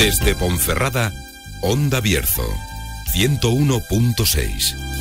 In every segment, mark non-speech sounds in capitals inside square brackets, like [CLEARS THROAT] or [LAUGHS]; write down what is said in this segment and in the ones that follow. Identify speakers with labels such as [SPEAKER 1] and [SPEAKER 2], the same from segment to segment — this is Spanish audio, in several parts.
[SPEAKER 1] Desde Ponferrada, Onda Bierzo, 101.6.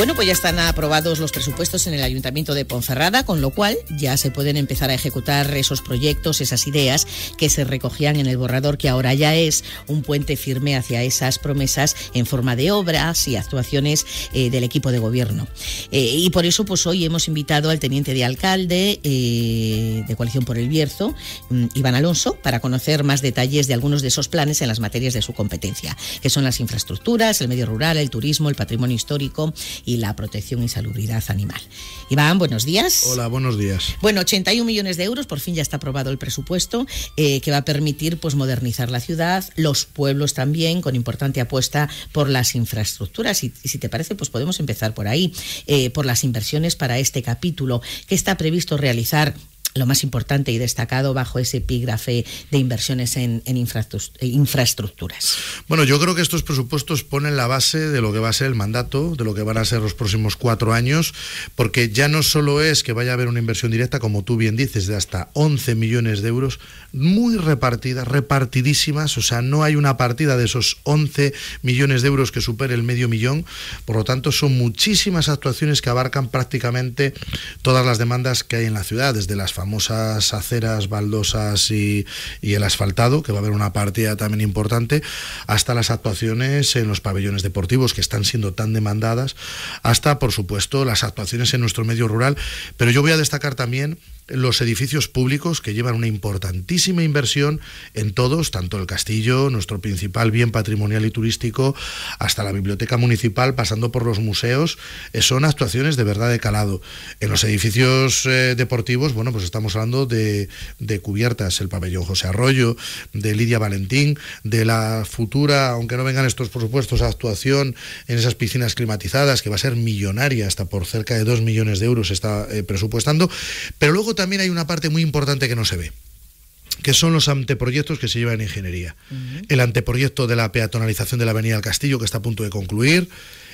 [SPEAKER 2] Bueno, pues ya están aprobados los presupuestos en el Ayuntamiento de Ponferrada, con lo cual ya se pueden empezar a ejecutar esos proyectos, esas ideas que se recogían en el borrador, que ahora ya es un puente firme hacia esas promesas en forma de obras y actuaciones eh, del equipo de gobierno. Eh, y por eso, pues hoy hemos invitado al teniente de alcalde eh, de Coalición por el Bierzo, mm, Iván Alonso, para conocer más detalles de algunos de esos planes en las materias de su competencia, que son las infraestructuras, el medio rural, el turismo, el patrimonio histórico y la protección y salubridad animal. Iván, buenos días. Hola,
[SPEAKER 1] buenos días.
[SPEAKER 2] Bueno, 81 millones de euros, por fin ya está aprobado el presupuesto eh, que va a permitir pues, modernizar la ciudad, los pueblos también, con importante apuesta por las infraestructuras. Y, si te parece, pues podemos empezar por ahí, eh, por las inversiones para este capítulo que está previsto realizar lo más importante y destacado bajo ese epígrafe de inversiones en, infraestructuras.
[SPEAKER 1] Bueno, yo creo que estos presupuestos ponen la base de lo que va a ser el mandato, de lo que van a ser los próximos cuatro años, porque ya no solo es que vaya a haber una inversión directa, como tú bien dices, de hasta 11 millones de euros, muy repartidas, repartidísimas, o sea, no hay una partida de esos 11 millones de euros que supere el medio millón, por lo tanto son muchísimas actuaciones que abarcan prácticamente todas las demandas que hay en la ciudad, desde las famosas aceras, baldosas y, y, el asfaltado, que va a haber una partida también importante, hasta las actuaciones en los pabellones deportivos, que están siendo tan demandadas, hasta, por supuesto, las actuaciones en nuestro medio rural. Pero yo voy a destacar también los edificios públicos que llevan una importantísima inversión en todos, tanto el castillo, nuestro principal bien patrimonial y turístico, hasta la biblioteca municipal, pasando por los museos, eh, son actuaciones de verdad de calado. En los edificios eh, deportivos, bueno, pues Estamos hablando de, cubiertas, el pabellón José Arroyo, de Lidia Valentín, de la futura, aunque no vengan estos presupuestos, a actuación en esas piscinas climatizadas, que va a ser millonaria, hasta por cerca de 2 millones de euros está eh, presupuestando. Pero luego también hay una parte muy importante que no se ve que son los anteproyectos que se llevan en ingeniería. El anteproyecto de la peatonalización de la Avenida del Castillo, que está a punto de concluir,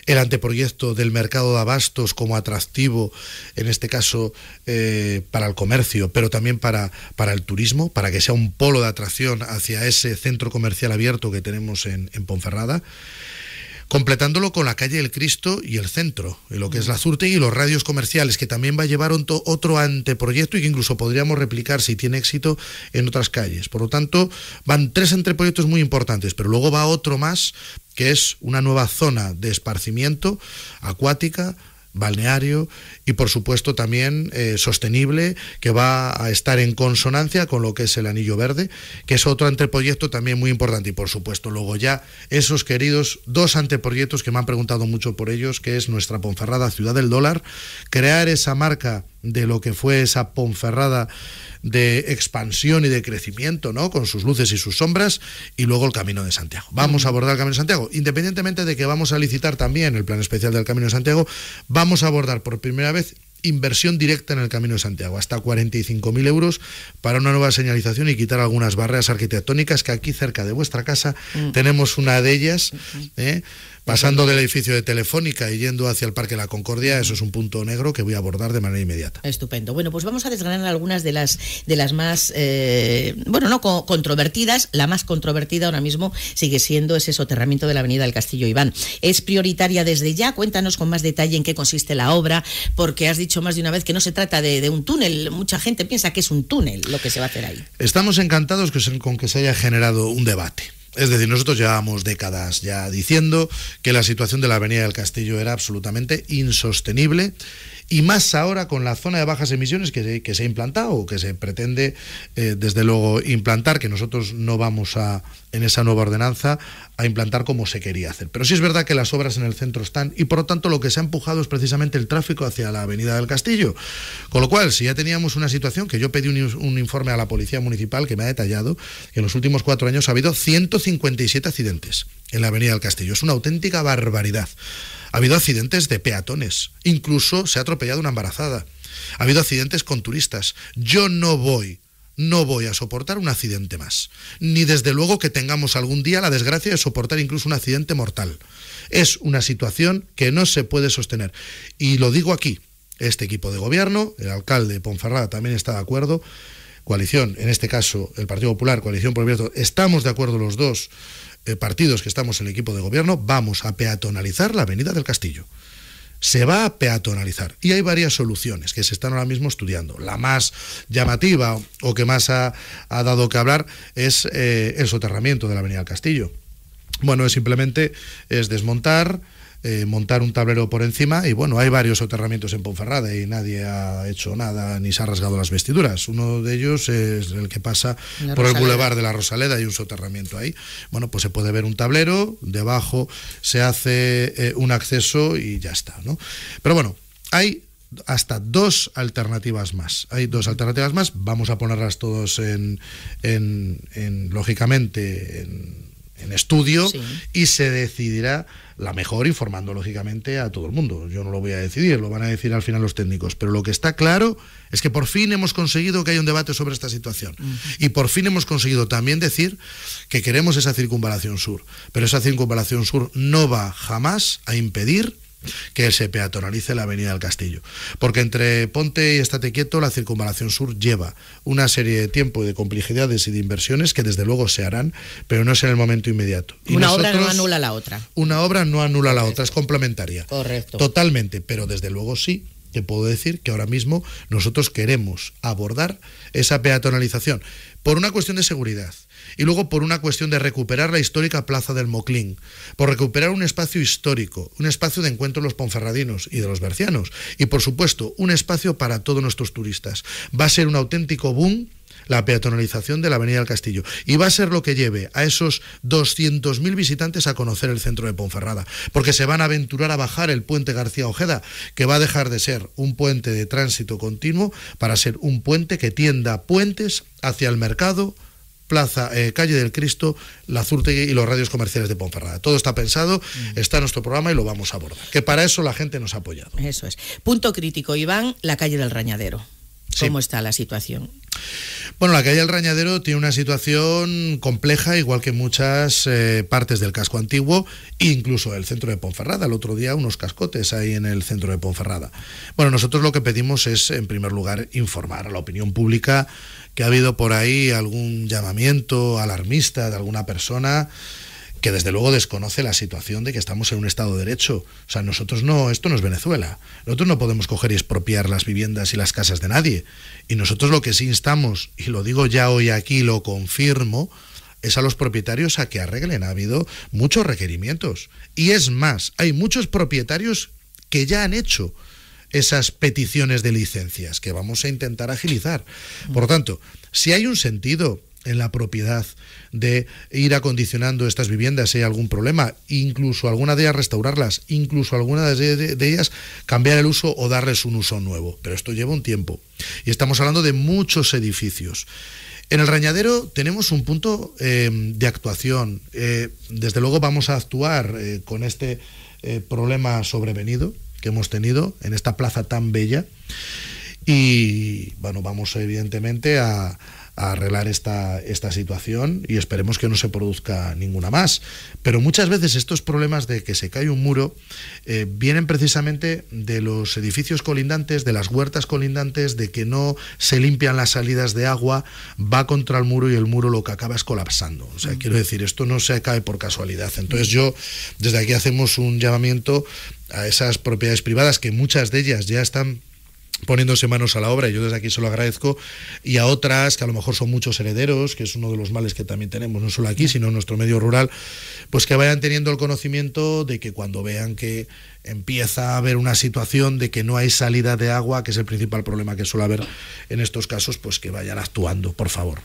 [SPEAKER 1] el anteproyecto del mercado de abastos como atractivo, en este caso, eh, para el comercio, pero también para, para el turismo, para que sea un polo de atracción hacia ese centro comercial abierto que tenemos en, Ponferrada completándolo con la calle del Cristo y el centro, lo que es la Zurte y los radios comerciales, que también va a llevar otro anteproyecto y que incluso podríamos replicar si tiene éxito en otras calles. Por lo tanto, van tres anteproyectos muy importantes, pero luego va otro más que es una nueva zona de esparcimiento acuática balneario y por supuesto también eh, sostenible que va a estar en consonancia con lo que es el Anillo Verde, que es otro anteproyecto también muy importante y por supuesto luego ya esos queridos dos anteproyectos que me han preguntado mucho por ellos, que es nuestra Ponferrada Ciudad del Dólar, crear esa marca de lo que fue esa Ponferrada de expansión y de crecimiento, ¿no? Con sus luces y sus sombras, y luego el Camino de Santiago. Vamos a abordar el Camino de Santiago, independientemente de que vamos a licitar también el plan especial del Camino de Santiago, vamos vamos a abordar por primera vez inversión directa en el Camino de Santiago, hasta 45.000 euros para una nueva señalización y quitar algunas barreras arquitectónicas que aquí cerca de vuestra casa mm. tenemos una de ellas. Mm, mm. ¿eh? Pasando del edificio de Telefónica y yendo hacia el Parque La Concordia, eso es un punto negro que voy a abordar de manera inmediata. Estupendo. Bueno, pues vamos a desgranar algunas
[SPEAKER 2] de las, de las más, eh, bueno, no controvertidas. La más controvertida ahora mismo sigue siendo ese soterramiento de la Avenida del Castillo Iván. Es prioritaria desde ya. Cuéntanos con más detalle en qué consiste la obra, porque has dicho más de una vez que no se trata de, de un túnel. Mucha gente piensa que es un túnel lo que se va a hacer ahí.
[SPEAKER 1] Estamos encantados con que se haya generado un debate. Es decir, nosotros llevábamos décadas ya diciendo que la situación de la Avenida del Castillo era absolutamente insostenible y más ahora con la zona de bajas emisiones que se, ha implantado o que se pretende eh, desde luego implantar, que nosotros no vamos a, en esa nueva ordenanza, a implantar como se quería hacer. Pero sí es verdad que las obras en el centro están y por lo tanto lo que se ha empujado es precisamente el tráfico hacia la Avenida del Castillo. Con lo cual, si ya teníamos una situación que yo pedí un, un informe a la Policía Municipal que me ha detallado, que en los últimos cuatro años ha habido 157 accidentes en la Avenida del Castillo. Es una auténtica barbaridad. Ha habido accidentes de peatones. Incluso se ha atropellado una embarazada. Ha habido accidentes con turistas. Yo no voy no voy a soportar un accidente más. Ni desde luego que tengamos algún día la desgracia de soportar incluso un accidente mortal. Es una situación que no se puede sostener. Y lo digo aquí, este equipo de gobierno, el alcalde Ponferrada también está de acuerdo, coalición, en este caso el Partido Popular, coalición por el estamos de acuerdo los dos eh, partidos que estamos en el equipo de gobierno, vamos a peatonalizar la avenida del Castillo. Se va a peatonalizar y hay varias soluciones que se están ahora mismo estudiando. La más llamativa o que más ha, dado que hablar es eh, el soterramiento de la avenida del Castillo. Bueno, es simplemente es desmontar, eh, montar un tablero por encima y bueno, hay varios soterramientos en Ponferrada y nadie ha hecho nada ni se ha rasgado las vestiduras. Uno de ellos es el que pasa por el boulevard de la Rosaleda, hay un soterramiento ahí. Bueno, pues se puede ver un tablero, debajo se hace eh, un acceso y ya está, ¿no? Pero bueno, hay hasta dos alternativas más. Hay dos alternativas más, vamos a ponerlas todos en, en, en lógicamente, en en estudio y se decidirá la mejor informando lógicamente a todo el mundo. Yo no lo voy a decidir, lo van a decir al final los técnicos. Pero lo que está claro es que por fin hemos conseguido que haya un debate sobre esta situación. Y por fin hemos conseguido también decir que queremos esa circunvalación sur. Pero esa circunvalación sur no va jamás a impedir que se peatonalice la avenida del Castillo. Porque entre Ponte y Estate Quieto, la circunvalación sur lleva una serie de tiempo y de complejidades y de inversiones que desde luego se harán, pero no es en el momento inmediato. una obra no anula la otra. Una obra no anula la otra, es complementaria. Correcto. Totalmente, pero desde luego sí te puedo decir que ahora mismo nosotros queremos abordar esa peatonalización por una cuestión de seguridad y luego por una cuestión de recuperar la histórica plaza del Moclín, por recuperar un espacio histórico, un espacio de encuentro de los ponferradinos y de los bercianos y por supuesto un espacio para todos nuestros turistas. Va a ser un auténtico boom la peatonalización de la Avenida del Castillo. Y va a ser lo que lleve a esos 200.000 visitantes a conocer el centro de Ponferrada, porque se van a aventurar a bajar el puente García Ojeda, que va a dejar de ser un puente de tránsito continuo para ser un puente que tienda puentes hacia el mercado, Plaza, eh, Calle del Cristo, la Zurte y los radios comerciales de Ponferrada. Todo está pensado, mm. está en nuestro programa y lo vamos a abordar. Que para eso la gente nos ha apoyado. Eso es. Punto crítico,
[SPEAKER 2] Iván, la calle del Rañadero cómo está la situación.
[SPEAKER 1] Bueno, la calle El Rañadero tiene una situación compleja, igual que muchas eh, partes del casco antiguo, incluso el centro de Ponferrada. El otro día unos cascotes ahí en el centro de Ponferrada. Bueno, nosotros lo que pedimos es, en primer lugar, informar a la opinión pública que ha habido por ahí algún llamamiento alarmista de alguna persona que desde luego desconoce la situación de que estamos en un Estado de Derecho. O sea, nosotros no, esto no es Venezuela. Nosotros no podemos coger y expropiar las viviendas y las casas de nadie. Y nosotros lo que sí instamos, y lo digo ya hoy aquí, lo confirmo, es a los propietarios a que arreglen. Ha habido muchos requerimientos. Y es más, hay muchos propietarios que ya han hecho esas peticiones de licencias que vamos a intentar agilizar. Por lo tanto, si hay un sentido en la propiedad de ir acondicionando estas viviendas si hay algún problema, incluso alguna de ellas restaurarlas, incluso alguna de, ellas cambiar el uso o darles un uso nuevo. Pero esto lleva un tiempo. Y estamos hablando de muchos edificios. En el Rañadero tenemos un punto eh, de actuación. Eh, desde luego vamos a actuar eh, con este problema sobrevenido que hemos tenido en esta plaza tan bella. Y bueno, vamos evidentemente a, a arreglar esta, esta situación y esperemos que no se produzca ninguna más. Pero muchas veces estos problemas de que se cae un muro eh, vienen precisamente de los edificios colindantes, de las huertas colindantes, de que no se limpian las salidas de agua, va contra el muro y el muro lo que acaba es colapsando. O sea, mm. quiero decir, esto no se cae por casualidad. Entonces yo, desde aquí hacemos un llamamiento a esas propiedades privadas, que muchas de ellas ya están poniéndose manos a la obra, y yo desde aquí se lo agradezco, y a otras que a lo mejor son muchos herederos, que es uno de los males que también tenemos, no solo aquí, sino en nuestro medio rural, pues que vayan teniendo el conocimiento de que cuando vean que empieza a haber una situación de que no hay salida de agua, que es el principal problema que suele haber en estos casos, pues que vayan actuando, por favor.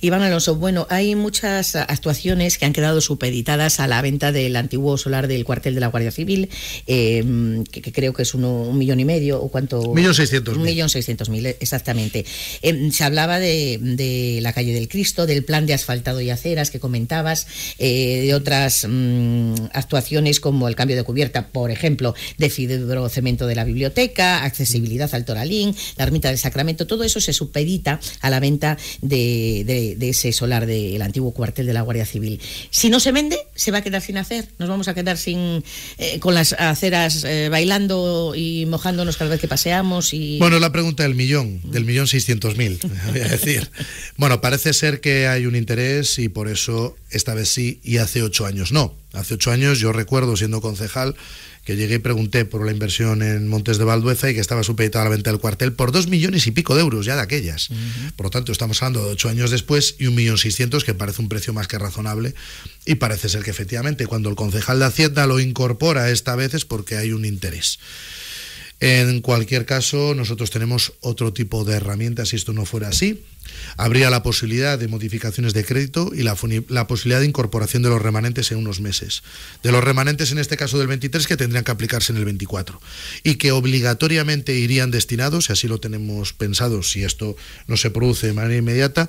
[SPEAKER 2] Iván Alonso, bueno, hay muchas actuaciones que han quedado supeditadas a la venta del antiguo solar del cuartel de la Guardia Civil, em, que, creo que es uno, un millón y medio o cuánto... Millón seiscientos mil. millón seiscientos mil, exactamente. Em, se hablaba de, la calle del Cristo, del plan de asfaltado y aceras que comentabas, eh, de otras mm, actuaciones como el cambio de cubierta, por ejemplo, ejemplo, de cemento de la biblioteca, accesibilidad al Toralín, la ermita del Sacramento, todo eso se supedita a la venta de, ese solar del antiguo cuartel de la Guardia Civil. Si no se vende, se va a quedar sin hacer, nos vamos a quedar sin eh, con las aceras eh, bailando y mojándonos cada vez que paseamos. Y... Bueno,
[SPEAKER 1] la pregunta del millón, del millón seiscientos mil, [LAUGHS] voy a decir. bueno, parece ser que hay un interés y por eso esta vez sí y hace ocho años no. Hace ocho años yo recuerdo siendo concejal que llegué y pregunté por la inversión en Montes de Valdueza y que estaba supeditada a la venta del cuartel por dos millones y pico de euros ya de aquellas. Por lo tanto, estamos hablando de ocho años después y un millón seiscientos, que parece un precio más que razonable. Y parece ser que efectivamente cuando el concejal de Hacienda lo incorpora esta vez es porque hay un interés. En cualquier caso, nosotros tenemos otro tipo de herramientas si esto no fuera así Habría la posibilidad de modificaciones de crédito y la, posibilidad de incorporación de los remanentes en unos meses. De los remanentes, en este caso del 23, que tendrían que aplicarse en el 24 y que obligatoriamente irían destinados, si así lo tenemos pensado, si esto no se produce de manera inmediata,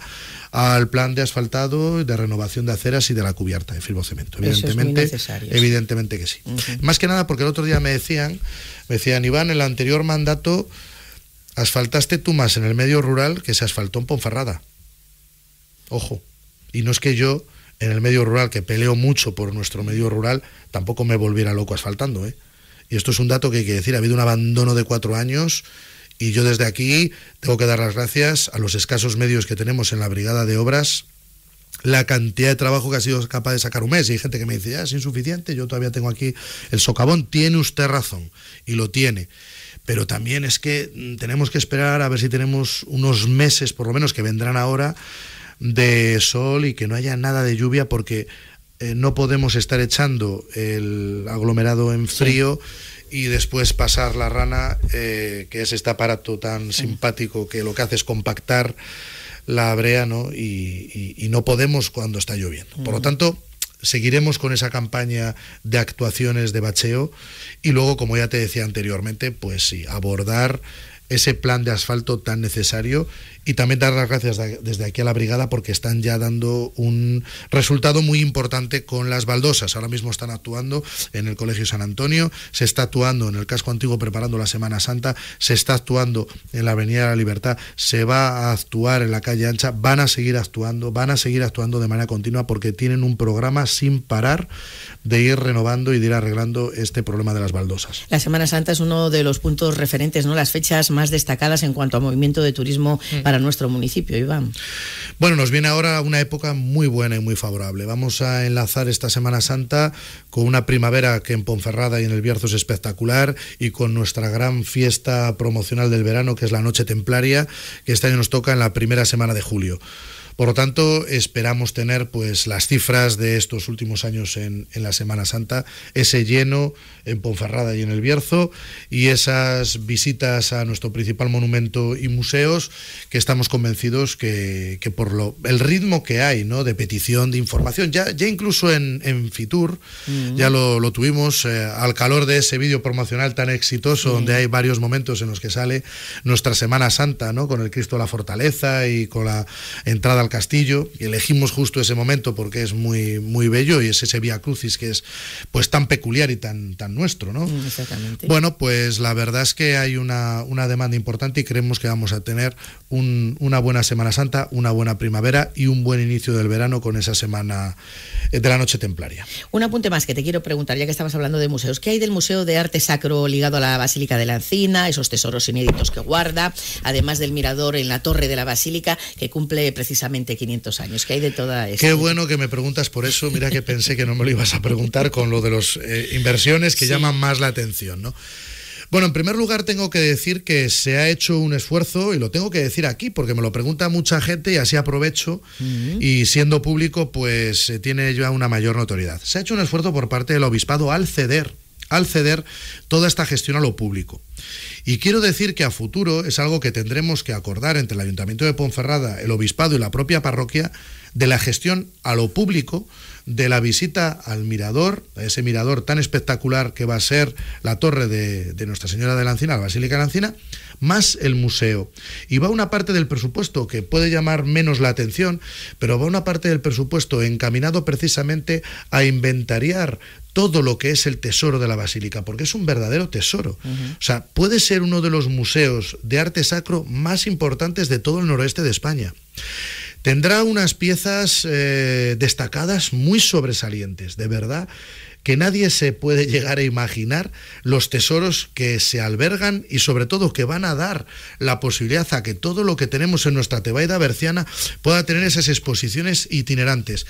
[SPEAKER 1] al plan de asfaltado, de renovación de aceras y de la cubierta de firmocemento. Evidentemente, evidentemente que sí. Más que nada porque el otro día me decían, me decían, Iván, el anterior mandato asfaltaste tú más en el medio rural que se asfaltó en Ponferrada. Ojo. Y no es que yo, en el medio rural, que peleo mucho por nuestro medio rural, tampoco me volviera loco asfaltando. ¿eh? Y esto es un dato que hay que decir. Ha habido un abandono de cuatro años y yo desde aquí tengo que dar las gracias a los escasos medios que tenemos en la brigada de obras la cantidad de trabajo que ha sido capaz de sacar un mes. Y hay gente que me dice, ya ah, es insuficiente, yo todavía tengo aquí el socavón. Tiene usted razón, y lo tiene pero también es que mm, tenemos que esperar a ver si tenemos unos meses, por lo menos, que vendrán ahora de sol y que no haya nada de lluvia porque eh, no podemos estar echando el aglomerado en frío y después pasar la rana, eh, que es este aparato tan simpático que lo que hace es compactar la brea ¿no? y no podemos cuando está lloviendo. Por lo tanto, seguiremos con esa campaña de actuaciones de bacheo y luego, como ya te decía anteriormente, pues sí, abordar ese plan de asfalto tan necesario y también dar las gracias desde aquí a la brigada porque están ya dando un resultado muy importante con las baldosas. Ahora mismo están actuando en el Colegio San Antonio, se está actuando en el casco antiguo preparando la Semana Santa, se está actuando en la Avenida de la Libertad, se va a actuar en la calle ancha, van a seguir actuando, van a seguir actuando de manera continua porque tienen un programa sin parar de ir renovando y de ir arreglando este problema de las baldosas.
[SPEAKER 2] La Semana Santa es uno de los puntos referentes, ¿no? Las fechas más más destacadas en cuanto a movimiento de turismo para nuestro
[SPEAKER 1] municipio, Iván. Bueno, nos viene ahora una época muy buena y muy favorable. Vamos a enlazar esta Semana Santa con una primavera que en Ponferrada y en el Bierzo es espectacular y con nuestra gran fiesta promocional del verano, que es la Noche Templaria, que este año nos toca en la primera semana de julio. Por lo tanto, esperamos tener pues las cifras de estos últimos años en, la Semana Santa, ese lleno en Ponferrada y en el Bierzo, y esas visitas a nuestro principal monumento y museos, que estamos convencidos que, por lo, el ritmo que hay, ¿no? De petición de información, ya, ya incluso en, Fitur, ya lo, tuvimos eh, al calor de ese vídeo promocional tan exitoso, donde hay varios momentos en los que sale nuestra Semana Santa, ¿no? Con el Cristo de la Fortaleza y con la entrada al castillo, y elegimos justo ese momento porque es muy, muy bello y es ese Vía Crucis que es pues tan peculiar y tan, tan nuestro, ¿no? Bueno, pues la verdad es que hay una, una demanda importante y creemos que vamos a tener una buena Semana Santa, una buena primavera y un buen inicio del verano con esa semana eh, de la noche templaria.
[SPEAKER 2] Un apunte más que te quiero preguntar, ya que estabas hablando de museos. ¿Qué hay del Museo de Arte Sacro ligado a la Basílica de la Encina, esos tesoros inéditos que guarda, además del mirador en la torre de la Basílica, que cumple precisamente 500 años, que hay de toda esa.
[SPEAKER 1] Qué bueno que me preguntas por eso, mira que pensé que no me lo ibas a preguntar con lo de las eh, inversiones que llaman más la atención, ¿no? Bueno, en primer lugar tengo que decir que se ha hecho un esfuerzo, y lo tengo que decir aquí, porque me lo pregunta mucha gente y así aprovecho, y siendo público, pues eh, tiene ya una mayor notoriedad. Se ha hecho un esfuerzo por parte del obispado al ceder, al ceder toda esta gestión a lo público. Y quiero decir que a futuro es algo que tendremos que acordar entre el Ayuntamiento de Ponferrada, el Obispado y la propia parroquia de la gestión a lo público de la visita al mirador, a ese mirador tan espectacular que va a ser la torre de, Nuestra Señora de la la Basílica de la más el museo. Y va una parte del presupuesto que puede llamar menos la atención, pero va una parte del presupuesto encaminado precisamente a inventariar todo lo que es el tesoro de la basílica, porque es un verdadero tesoro. O sea, puede ser uno de los museos de arte sacro más importantes de todo el noroeste de España. Tendrá unas piezas eh, destacadas muy sobresalientes, de verdad que nadie se puede llegar a imaginar los tesoros que se albergan y sobre todo que van a dar la posibilidad a que todo lo que tenemos en nuestra Tebaida berciana pueda tener esas exposiciones itinerantes.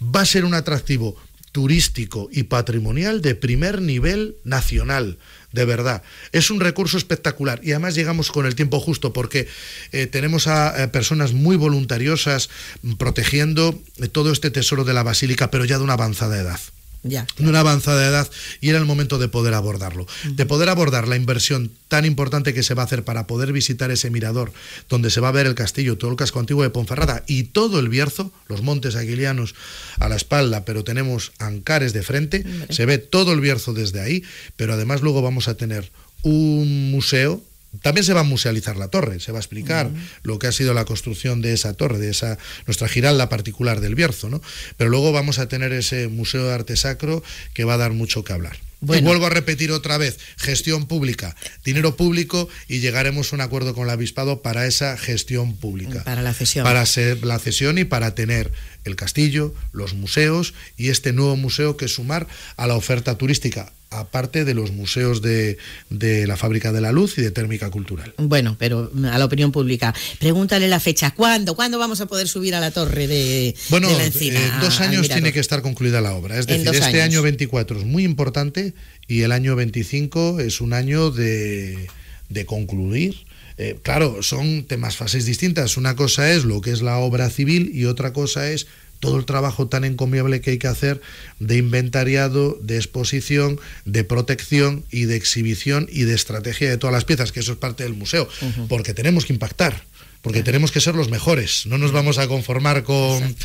[SPEAKER 1] Va a ser un atractivo turístico y patrimonial de primer nivel nacional, de verdad. Es un recurso espectacular y además llegamos con el tiempo justo porque eh, tenemos a, eh, personas muy voluntariosas mm, protegiendo eh, todo este tesoro de la basílica, pero ya de una avanzada edad. Ya, una avanzada edad y era el momento de poder abordarlo, de poder abordar la inversión tan importante que se va a hacer para poder visitar ese mirador donde se va a ver el castillo, todo el casco antiguo de Ponferrada y todo el Bierzo, los montes aguilianos a la espalda, pero tenemos Ancares de frente, se ve todo el Bierzo desde ahí, pero además luego vamos a tener un museo también se va a musealizar la torre, se va a explicar lo que ha sido la construcción de esa torre, de esa nuestra giralda particular del Bierzo, ¿no? Pero luego vamos a tener ese museo de arte sacro que va a dar mucho que hablar. Y vuelvo a repetir otra vez, gestión pública, dinero público y llegaremos a un acuerdo con el avispado para esa gestión pública. Para la cesión. Para ser la cesión y para tener el castillo, los museos y este nuevo museo que sumar a la oferta turística aparte de los museos de, de, la Fábrica de la Luz y de Térmica Cultural. Bueno, pero a la opinión pública,
[SPEAKER 2] pregúntale la fecha. ¿Cuándo? ¿Cuándo vamos a poder subir a la torre de, bueno, la encina? Eh, dos ah, años tiene que
[SPEAKER 1] estar concluida la obra. Es decir, este año 24 es muy importante y el año 25 es un año de, de concluir. Eh, claro, son temas, fases distintas. Una cosa es lo que es la obra civil y otra cosa es todo el trabajo tan encomiable que hay que hacer de inventariado, de exposición, de protección y de exhibición y de estrategia de todas las piezas, que eso es parte del museo, porque tenemos que impactar porque tenemos que ser los mejores. No nos vamos a conformar con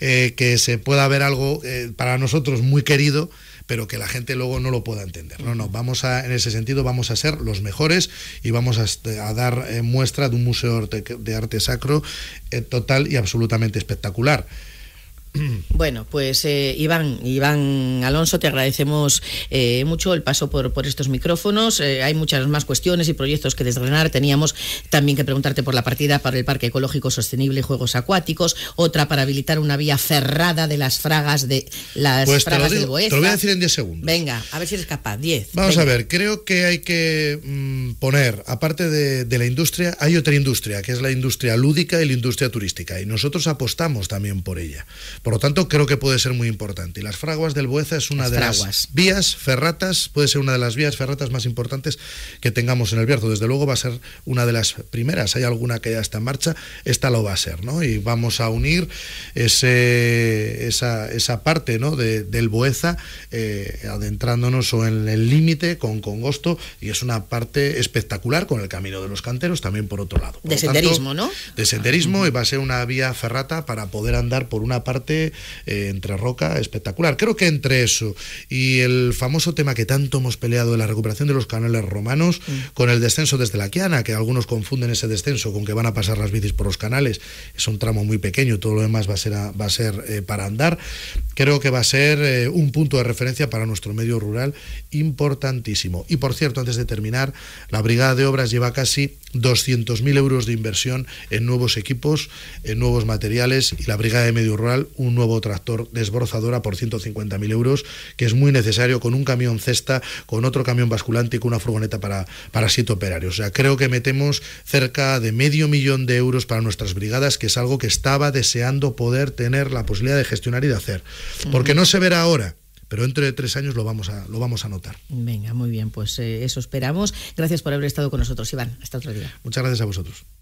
[SPEAKER 1] eh, que se pueda ver algo eh, para nosotros muy querido, pero que la gente luego no lo pueda entender. No, no, vamos a, en ese sentido vamos a ser los mejores y vamos a, dar eh, muestra de un museo de arte sacro total y absolutamente espectacular.
[SPEAKER 2] [CLEARS THROAT] Bueno,
[SPEAKER 1] pues eh, Iván,
[SPEAKER 2] Iván Alonso, te agradecemos eh, mucho el paso por, por estos micrófonos. Eh, hay muchas más cuestiones y proyectos que desgranar. Teníamos también que preguntarte por la partida para el Parque Ecológico Sostenible y Juegos Acuáticos, otra para habilitar una vía cerrada de las fragas de las pues Te lo voy a decir en 10 segundos. Venga, a ver si eres capaz. 10. Vamos a ver,
[SPEAKER 1] creo que hay que mm, poner, aparte de, de la industria, hay otra industria, que es la industria lúdica y la industria turística. Y nosotros apostamos también por ella por lo tanto, creo que puede ser muy importante. Y las fraguas del Bueza es una de las vías ferratas, puede ser una de las vías ferratas más importantes que tengamos en el Bierzo. Desde luego va a ser una de las primeras. Hay alguna que ya está en marcha, esta lo va a ser, ¿no? Y vamos a unir ese, esa, parte ¿no? del Bueza eh, adentrándonos o en el límite con Congosto, y es una parte espectacular con el Camino de los Canteros, también por otro lado. de senderismo, ¿no? De senderismo, ah, y va a ser una vía ferrata para poder andar por una parte eh, entre Roca, espectacular. Creo que entre eso y el famoso tema que tanto hemos peleado de la recuperación de los canales romanos mm. con el descenso desde la Quiana, que algunos confunden ese descenso con que van a pasar las bicis por los canales, es un tramo muy pequeño, todo lo demás va a ser, va a ser eh, para andar, creo que va a ser eh, un punto de referencia para nuestro medio rural importantísimo. Y por cierto, antes de terminar, la Brigada de Obras lleva casi 200.000 euros de inversión en nuevos equipos, en nuevos materiales y la Brigada de Medio Rural un nuevo tractor desbrozadora por 150.000 euros, que es muy necesario con un camión cesta, con otro camión basculante y con una furgoneta para, para operario. operarios. O sea, creo que metemos cerca de medio millón de euros para nuestras brigadas, que es algo que estaba deseando poder tener la posibilidad de gestionar y de hacer. Porque no se verá ahora, pero entre tres años lo vamos a, lo vamos a notar. Venga, muy bien, pues eh, eso esperamos. Gracias por haber estado con nosotros, Iván. Hasta otro día. Muchas gracias a vosotros.